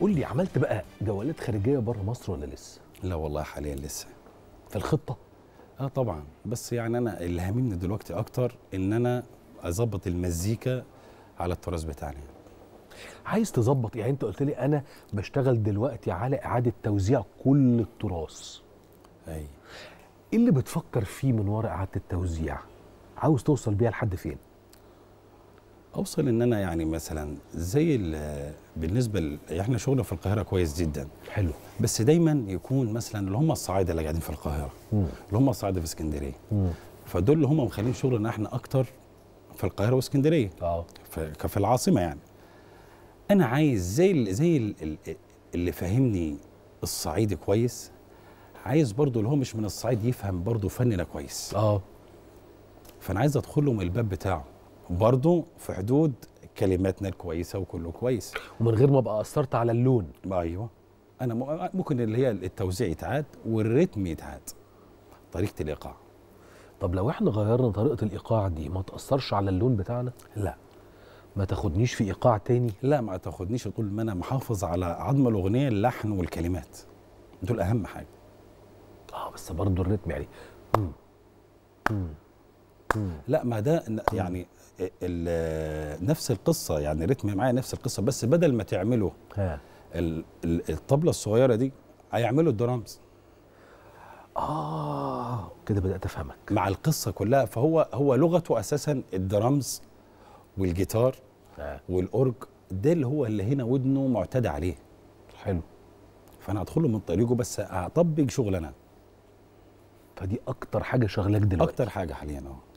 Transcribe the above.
قول لي عملت بقى جولات خارجيه بره مصر ولا لسه لا والله حاليا لسه في الخطه اه طبعا بس يعني انا اللي هاممني دلوقتي اكتر ان انا اظبط المزيكا على التراث بتاعنا عايز تظبط يعني انت قلت لي انا بشتغل دلوقتي على اعاده توزيع كل التراث اي ايه اللي بتفكر فيه من وراء اعاده التوزيع عاوز توصل بيها لحد فين اوصل ان انا يعني مثلا زي بالنسبه احنا شغلنا في القاهره كويس جدا حلو بس دايما يكون مثلا اللي هم الصعايده اللي قاعدين في القاهره مم. اللي هم الصعايده في اسكندريه فدول اللي هم مخلين شغلنا احنا اكتر في القاهره واسكندريه اه في العاصمه يعني انا عايز زي ال زي اللي فاهمني الصعيدي كويس عايز برضو اللي هو مش من الصعيد يفهم برضو فننا كويس اه فانا عايز ادخل له من الباب بتاعه برضه في حدود كلماتنا الكويسه وكله كويس ومن غير ما ابقى اثرت على اللون ايوه انا ممكن اللي هي التوزيع يتعاد والريتم يتعاد طريقه الايقاع طب لو احنا غيرنا طريقه الايقاع دي ما تاثرش على اللون بتاعنا لا ما تاخدنيش في ايقاع تاني لا ما تاخدنيش طول ما انا محافظ على عظمه الاغنيه اللحن والكلمات دول اهم حاجه اه بس برضه الريتم يعني مم. مم. لا ما ده يعني نفس القصه يعني ريتم معايا نفس القصه بس بدل ما تعمله الطبله الصغيره دي هيعملوا الدرامز اه كده بدات افهمك مع القصه كلها فهو هو لغته اساسا الدرامز والجيتار والاورج ده اللي هو اللي هنا ودنه معتاد عليه حلو فانا هدخله من طريقه بس هطبق شغلنا فدي اكتر حاجه شغلك دلوقتي اكتر حاجه حاليا اه